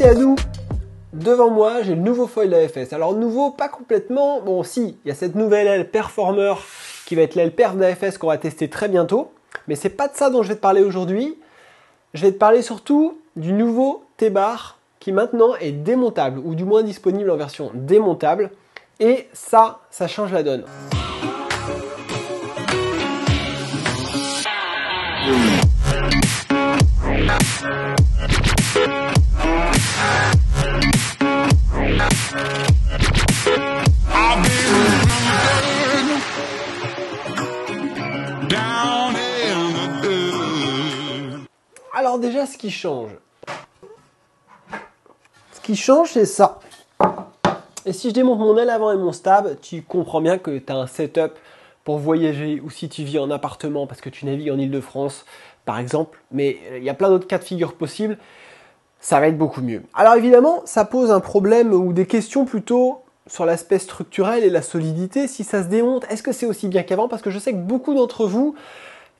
Merci à nous. Devant moi, j'ai le nouveau foil d'AFS. Alors nouveau, pas complètement. Bon, si, il y a cette nouvelle aile Performer qui va être l'aile Perf d'AFS qu'on va tester très bientôt. Mais c'est pas de ça dont je vais te parler aujourd'hui. Je vais te parler surtout du nouveau T-Bar qui maintenant est démontable, ou du moins disponible en version démontable. Et ça, ça change la donne. Alors déjà, ce qui change. Ce qui change, c'est ça. Et si je démonte mon aile avant et mon stab, tu comprends bien que tu as un setup pour voyager ou si tu vis en appartement parce que tu navigues en Ile-de-France, par exemple. Mais euh, il y a plein d'autres cas de figure possibles ça va être beaucoup mieux. Alors évidemment, ça pose un problème ou des questions plutôt sur l'aspect structurel et la solidité. Si ça se démonte, est-ce que c'est aussi bien qu'avant Parce que je sais que beaucoup d'entre vous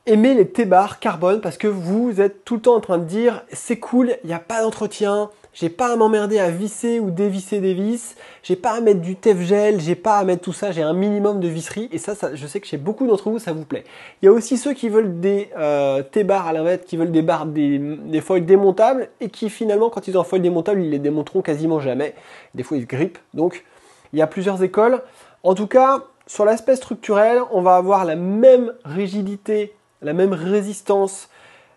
aimez les T-bars carbone parce que vous êtes tout le temps en train de dire c'est cool, il n'y a pas d'entretien, j'ai pas à m'emmerder à visser ou dévisser des vis. J'ai pas à mettre du Tefgel. J'ai pas à mettre tout ça. J'ai un minimum de visserie. Et ça, je sais que chez beaucoup d'entre vous, ça vous plaît. Il y a aussi ceux qui veulent des euh, T-bars à l'inverse, qui veulent des barres, des, des, démontables et qui finalement, quand ils ont un foil démontable, ils les démonteront quasiment jamais. Des fois, ils se grippent. Donc, il y a plusieurs écoles. En tout cas, sur l'aspect structurel, on va avoir la même rigidité, la même résistance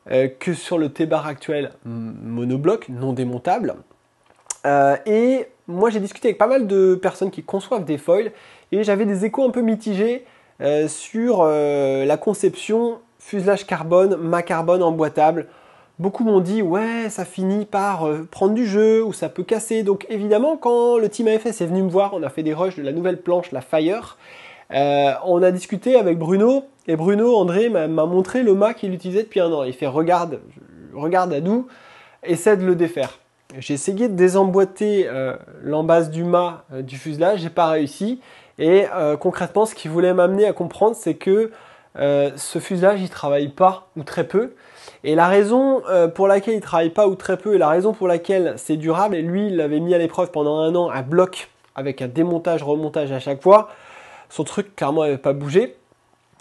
euh, que sur le T-bar actuel monobloc, non démontable. Euh, et moi j'ai discuté avec pas mal de personnes qui conçoivent des foils et j'avais des échos un peu mitigés euh, sur la conception fuselage carbone, ma carbone emboîtable. Beaucoup m'ont dit ouais ça finit par prendre du jeu ou ça peut casser. Donc évidemment quand le team AFS est venu me voir, on a fait des rushs de la nouvelle planche, la Fire, euh, on a discuté avec Bruno et Bruno André m'a montré le mât qu'il utilisait depuis un an. Il fait regarde, regarde à nous, essaie de le défaire. J'ai essayé de désemboîter euh, l'embase du mât euh, du fuselage, j'ai pas réussi. Et concrètement, ce qu'il voulait m'amener à comprendre, c'est que ce fuselage, il travaille pas ou très peu. Et la raison pour laquelle il travaille pas ou très peu, et la raison pour laquelle c'est durable, et lui, il l'avait mis à l'épreuve pendant un an à bloc avec un démontage, remontage à chaque fois son truc clairement n'avait pas bougé.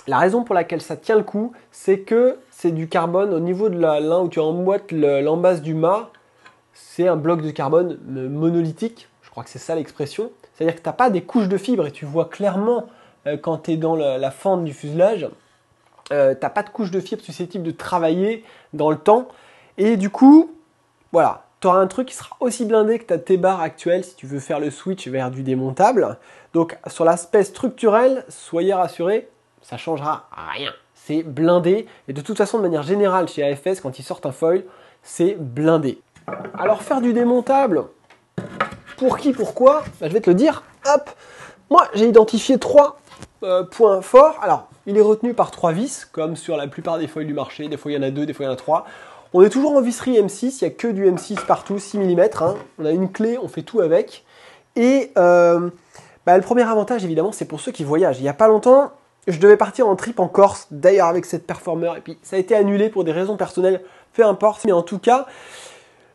La raison pour laquelle ça tient le coup, c'est que c'est du carbone au niveau de la lin où tu emboîtes l'embase du mât, c'est un bloc de carbone euh, monolithique, je crois que c'est ça l'expression. C'est-à-dire que tu n'as pas des couches de fibres et tu vois clairement euh, quand tu es dans la, fente du fuselage, euh, tu n'as pas de couches de fibres susceptibles de travailler dans le temps. Et du coup, voilà, tu auras un truc qui sera aussi blindé que ta T-bar actuelle si tu veux faire le switch vers du démontable. Donc sur l'aspect structurel, soyez rassurés, ça changera rien. C'est blindé et de toute façon de manière générale chez AFS quand ils sortent un foil, c'est blindé. Alors faire du démontable, pour qui, pourquoi bah, Je vais te le dire. Hop Moi j'ai identifié trois euh, points forts. Alors il est retenu par trois vis comme sur la plupart des feuilles du marché. Des fois il y en a deux, des fois il y en a trois. On est toujours en visserie M6, il n'y a que du M6 partout, 6 mm. Hein. On a une clé, on fait tout avec. Et euh, bah, le premier avantage, évidemment, c'est pour ceux qui voyagent. Il n'y a pas longtemps, je devais partir en trip en Corse, d'ailleurs avec cette performer, et puis ça a été annulé pour des raisons personnelles, peu importe. Mais en tout cas,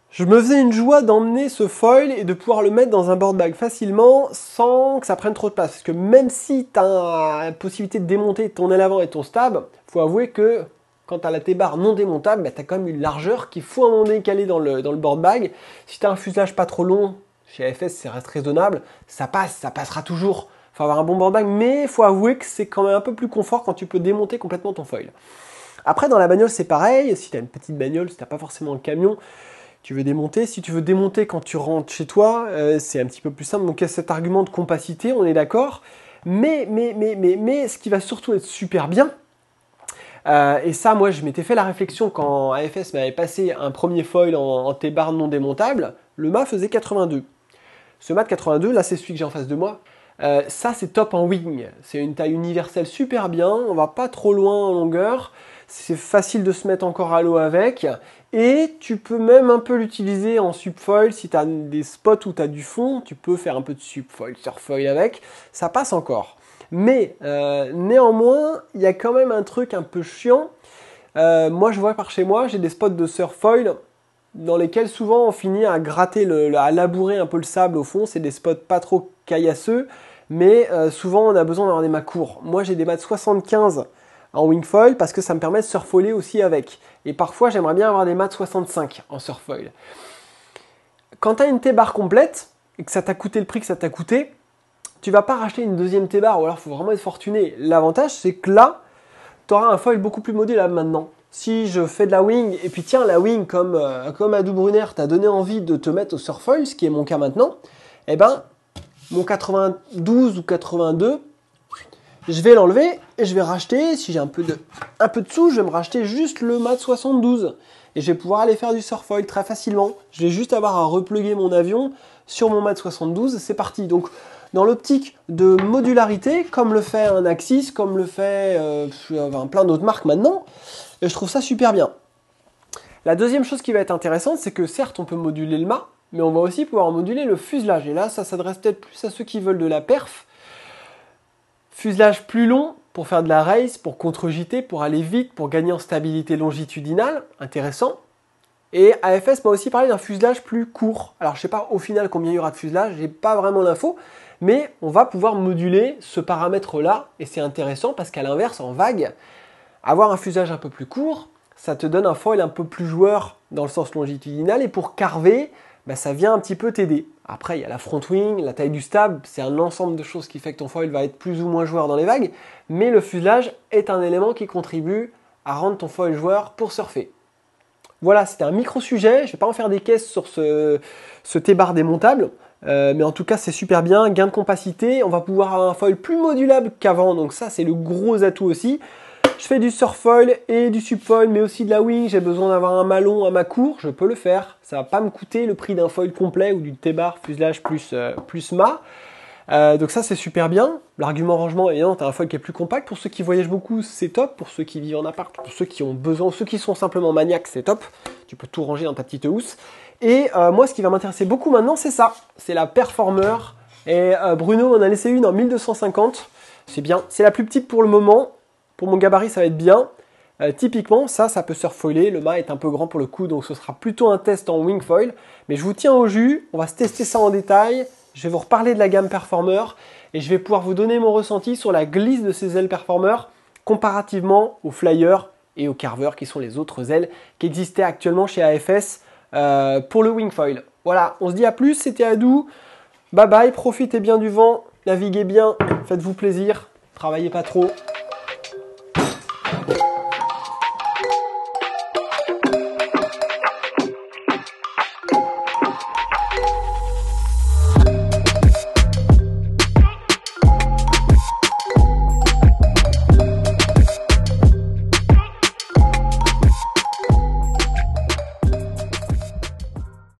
je me faisais une joie d'emmener ce foil et de pouvoir le mettre dans un board bag facilement sans que ça prenne trop de place. Parce que même si tu as la possibilité de démonter, ton aile avant et ton stab, faut avouer que quand tu la T-barre non démontable, bah, tu as quand même une largeur qui faut à un moment dans le, dans le board bag. Si tu as un fuselage pas trop long, chez AFS, ça reste raisonnable, ça passe, ça passera toujours. Faut avoir un bon board bag, mais il faut avouer que c'est quand même un peu plus confort quand tu peux démonter complètement ton foil. Après, dans la bagnole, c'est pareil. Si tu as une petite bagnole, si tu pas forcément un camion, tu veux démonter. Si tu veux démonter quand tu rentres chez toi, euh, c'est un petit peu plus simple. Donc, il y a cet argument de compacité, on est d'accord. mais, mais, mais, mais, ce qui va surtout être super bien, euh, et ça, moi, je m'étais fait la réflexion quand AFS m'avait passé un premier foil en, en T-bar non démontable, le mât faisait 82. Ce mât de 82, là, c'est celui que j'ai en face de moi. Euh, ça, c'est top en wing. C'est une taille universelle super bien. On va pas trop loin en longueur. C'est facile de se mettre encore à l'eau avec. Et tu peux même un peu l'utiliser en subfoil. Si tu as des spots où tu as du fond, tu peux faire un peu de subfoil, foil avec. Ça passe encore. Mais euh, néanmoins, il y a quand même un truc un peu chiant. Euh, moi, je vois par chez moi, j'ai des spots de surf dans lesquels souvent on finit à gratter, à labourer un peu le sable au fond. C'est des spots pas trop caillasseux, mais euh, souvent on a besoin d'avoir des mats courts. Moi, j'ai des mats de 75 en wingfoil parce que ça me permet de surfoiler aussi avec. Et parfois, j'aimerais bien avoir des mats de 65 en surfoil. Quand tu as une T-bar complète et que ça t'a coûté le prix que ça t'a coûté, tu vas pas racheter une deuxième T-bar ou alors il faut vraiment être fortuné. L'avantage, c'est que là, tu auras un foil beaucoup plus modulable maintenant. Si je fais de la wing, et puis tiens, la wing, comme, euh, comme Adou Brunner t'a donné envie de te mettre au surfoil, ce qui est mon cas maintenant, eh ben, mon 92 ou 82, je vais l'enlever et je vais racheter, si j'ai un peu de, un peu de sous, je vais me racheter juste le mat 72. Et je vais pouvoir aller faire du surfoil très facilement. Je vais juste avoir à repluguer mon avion sur mon mat 72, c'est parti. Donc, dans l'optique de modularité, comme le fait un Axis, comme le fait euh, plein d'autres marques maintenant, et je trouve ça super bien. La deuxième chose qui va être intéressante, c'est que certes, on peut moduler le mât, mais on va aussi pouvoir moduler le fuselage. Et là, ça s'adresse peut-être plus à ceux qui veulent de la perf. Fuselage plus long pour faire de la race, pour contre-giter, pour aller vite, pour gagner en stabilité longitudinale, intéressant. Et AFS m'a aussi parlé d'un fuselage plus court. Alors je sais pas au final combien il y aura de fuselage, j'ai pas vraiment l'info, mais on va pouvoir moduler ce paramètre-là, et c'est intéressant parce qu'à l'inverse, en vague, avoir un fuselage un peu plus court, ça te donne un foil un peu plus joueur dans le sens longitudinal, et pour carver, bah, ça vient un petit peu t'aider. Après, il y a la front wing, la taille du stab, c'est un ensemble de choses qui fait que ton foil va être plus ou moins joueur dans les vagues, mais le fuselage est un élément qui contribue à rendre ton foil joueur pour surfer. Voilà, c'était un micro-sujet, je ne vais pas en faire des caisses sur ce, t démontable. Euh, mais en tout cas, c'est super bien. Gain de compacité, on va pouvoir avoir un foil plus modulable qu'avant. Donc ça, c'est le gros atout aussi. Je fais du surfoil et du subfoil, mais aussi de la wing. J'ai besoin d'avoir un malon à ma cour, je peux le faire. Ça va pas me coûter le prix d'un foil complet ou du T-bar fuselage plus, euh, plus mât. Euh, donc ça c'est super bien. L'argument rangement, évidemment, t'as un foil qui est plus compact. Pour ceux qui voyagent beaucoup, c'est top. Pour ceux qui vivent en appart, pour ceux qui ont besoin, ceux qui sont simplement maniaques, c'est top. Tu peux tout ranger dans ta petite housse. Et euh, moi, ce qui va m'intéresser beaucoup maintenant, c'est ça. C'est la Performer. Et euh, Bruno en a laissé une en 1250. C'est bien. C'est la plus petite pour le moment. Pour mon gabarit, ça va être bien. Euh, typiquement, ça, ça peut surfoiler. Le mât est un peu grand pour le coup, donc ce sera plutôt un test en wing foil. Mais je vous tiens au jus. On va se tester ça en détail. Je vais vous reparler de la gamme Performer et je vais pouvoir vous donner mon ressenti sur la glisse de ces ailes Performer comparativement aux Flyer et aux Carver qui sont les autres ailes qui existaient actuellement chez AFS. Euh, pour le wingfoil. Voilà, on se dit à plus, c'était Adou. Bye bye, profitez bien du vent, naviguez bien, faites-vous plaisir, travaillez pas trop.